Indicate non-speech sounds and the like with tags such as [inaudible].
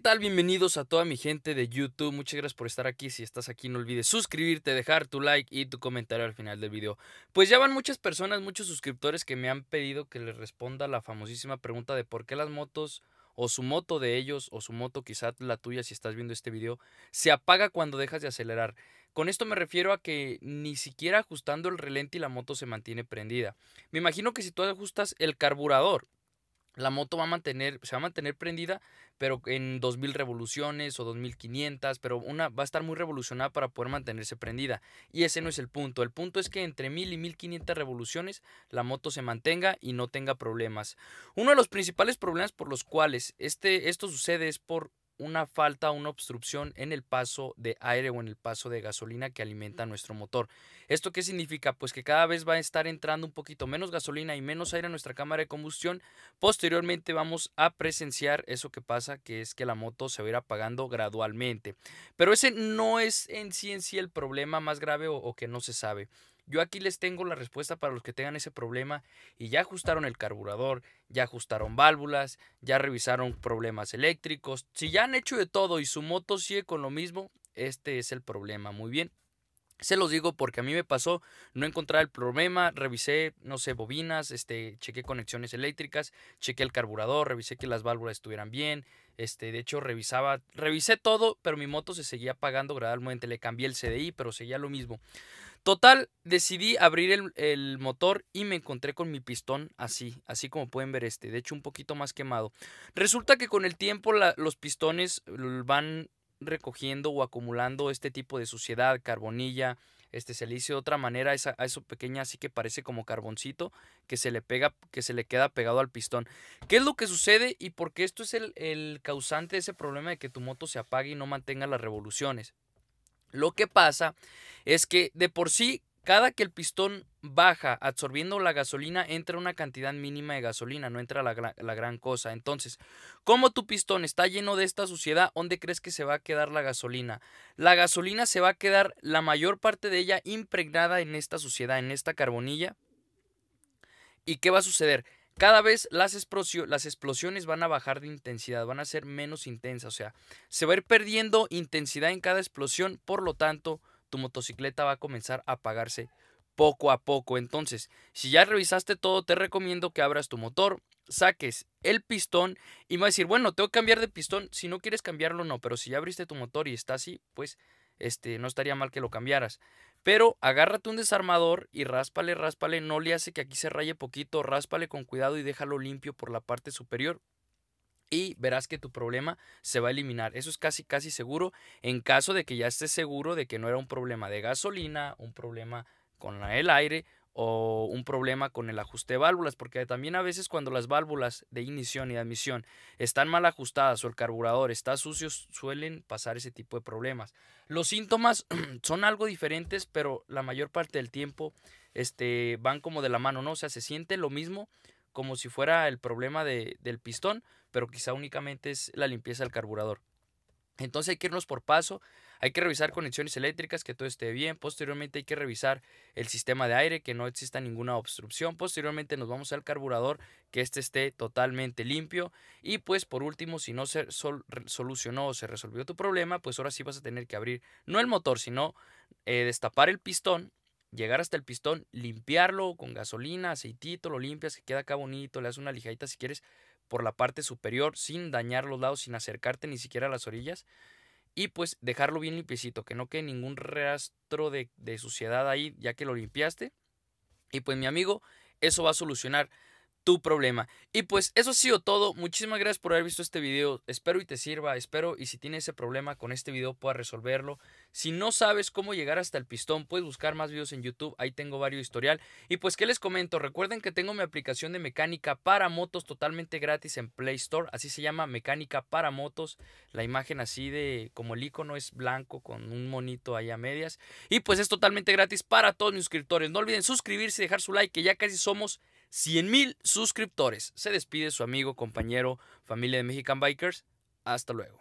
tal? Bienvenidos a toda mi gente de YouTube. Muchas gracias por estar aquí. Si estás aquí, no olvides suscribirte, dejar tu like y tu comentario al final del video. Pues ya van muchas personas, muchos suscriptores que me han pedido que les responda la famosísima pregunta de por qué las motos o su moto de ellos o su moto quizás la tuya si estás viendo este video se apaga cuando dejas de acelerar. Con esto me refiero a que ni siquiera ajustando el relente y la moto se mantiene prendida. Me imagino que si tú ajustas el carburador la moto va a mantener, se va a mantener prendida, pero en 2000 revoluciones o 2500, pero una va a estar muy revolucionada para poder mantenerse prendida. Y ese no es el punto. El punto es que entre 1000 y 1500 revoluciones la moto se mantenga y no tenga problemas. Uno de los principales problemas por los cuales este, esto sucede es por una falta, una obstrucción en el paso de aire o en el paso de gasolina que alimenta nuestro motor. ¿Esto qué significa? Pues que cada vez va a estar entrando un poquito menos gasolina y menos aire a nuestra cámara de combustión. Posteriormente vamos a presenciar eso que pasa, que es que la moto se va a ir apagando gradualmente. Pero ese no es en sí en sí el problema más grave o, o que no se sabe. Yo aquí les tengo la respuesta para los que tengan ese problema y ya ajustaron el carburador, ya ajustaron válvulas, ya revisaron problemas eléctricos. Si ya han hecho de todo y su moto sigue con lo mismo, este es el problema. Muy bien. Se los digo porque a mí me pasó no encontrar el problema, revisé, no sé, bobinas, este, chequé conexiones eléctricas, chequé el carburador, revisé que las válvulas estuvieran bien, este, de hecho revisaba, revisé todo, pero mi moto se seguía apagando gradualmente, le cambié el CDI, pero seguía lo mismo. Total, decidí abrir el, motor y me encontré con mi pistón así, así como pueden ver este, de hecho un poquito más quemado. Resulta que con el tiempo los pistones van recogiendo o acumulando este tipo de suciedad, carbonilla, este se le de otra manera esa, a eso pequeña así que parece como carboncito que se le pega que se le queda pegado al pistón qué es lo que sucede y por qué esto es el, el causante de ese problema de que tu moto se apague y no mantenga las revoluciones lo que pasa es que de por sí, cada que el pistón baja absorbiendo la gasolina, entra una cantidad mínima de gasolina, no entra la, gran cosa. Entonces, como tu pistón está lleno de esta suciedad, ¿dónde crees que se va a quedar la gasolina? La gasolina se va a quedar la mayor parte de ella impregnada en esta suciedad, en esta carbonilla. ¿Y qué va a suceder? Cada vez las, explosiones van a bajar de intensidad, van a ser menos intensas, o sea, se va a ir perdiendo intensidad en cada explosión, por lo tanto, tu motocicleta va a comenzar a apagarse poco a poco. Entonces, si ya revisaste todo, te recomiendo que abras tu motor, saques el pistón y me va a decir, bueno, tengo que cambiar de pistón. Si no quieres cambiarlo, no, pero si ya abriste tu motor y está así, pues este, no estaría mal que lo cambiaras. Pero agárrate un desarmador y ráspale, ráspale, no le hace que aquí se raye poquito, ráspale con cuidado y déjalo limpio por la parte superior y verás que tu problema se va a eliminar. Eso es casi, casi seguro en caso de que ya estés seguro de que no era un problema de gasolina, un problema con el aire, o un problema con el ajuste de válvulas, porque también a veces cuando las válvulas de ignición y de admisión están mal ajustadas o el carburador está sucio, suelen pasar ese tipo de problemas. Los síntomas [clears throat] son algo diferentes, pero la mayor parte del tiempo este, van como de la mano, ¿no? O sea, se siente lo mismo como si fuera el problema del pistón, pero quizá únicamente es la limpieza del carburador. Entonces hay que irnos por paso. Hay que revisar conexiones eléctricas, que todo esté bien. Posteriormente hay que revisar el sistema de aire, que no exista ninguna obstrucción. Posteriormente nos vamos al carburador, que este esté totalmente limpio. Y pues por último, si no se solucionó o se resolvió tu problema, pues ahora sí vas a tener que abrir no el motor, sino eh, destapar el pistón llegar hasta el pistón, limpiarlo con gasolina, aceitito, lo limpias, que queda acá bonito, le das una lijadita si quieres por la parte superior sin dañar los lados, sin acercarte ni siquiera a las orillas. Y pues dejarlo bien limpiecito, que no quede ningún rastro de, suciedad ahí, ya que lo limpiaste. Y pues mi amigo, eso va a solucionar tu problema. Y pues eso ha sido todo. Muchísimas gracias por haber visto este video. Espero y te sirva. Espero y si tienes ese problema con este video puedas resolverlo. Si no sabes cómo llegar hasta el pistón, puedes buscar más videos en YouTube. Ahí tengo varios historial. Y pues que les comento. Recuerden que tengo mi aplicación de mecánica para motos totalmente gratis en Play Store. Así se llama mecánica para motos. La imagen así de como el icono es blanco con un monito ahí a medias. Y pues es totalmente gratis para todos mis suscriptores. No olviden suscribirse y dejar su like que ya casi somos 100,000 mil suscriptores. Se despide su amigo, compañero, familia de Mexican Bikers. Hasta luego.